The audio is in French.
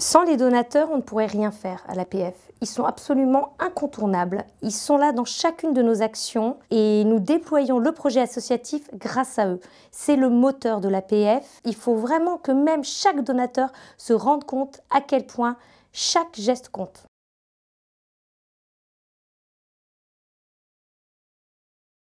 Sans les donateurs, on ne pourrait rien faire à l'APF. Ils sont absolument incontournables. Ils sont là dans chacune de nos actions et nous déployons le projet associatif grâce à eux. C'est le moteur de l'APF. Il faut vraiment que même chaque donateur se rende compte à quel point chaque geste compte.